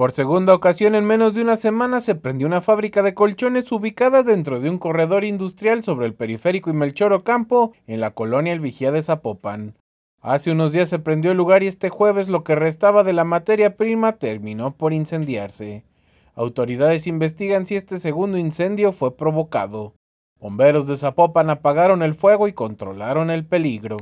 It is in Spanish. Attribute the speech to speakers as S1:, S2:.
S1: Por segunda ocasión en menos de una semana se prendió una fábrica de colchones ubicada dentro de un corredor industrial sobre el periférico y Melchoro Campo en la colonia El Vigía de Zapopan. Hace unos días se prendió el lugar y este jueves lo que restaba de la materia prima terminó por incendiarse. Autoridades investigan si este segundo incendio fue provocado. Bomberos de Zapopan apagaron el fuego y controlaron el peligro.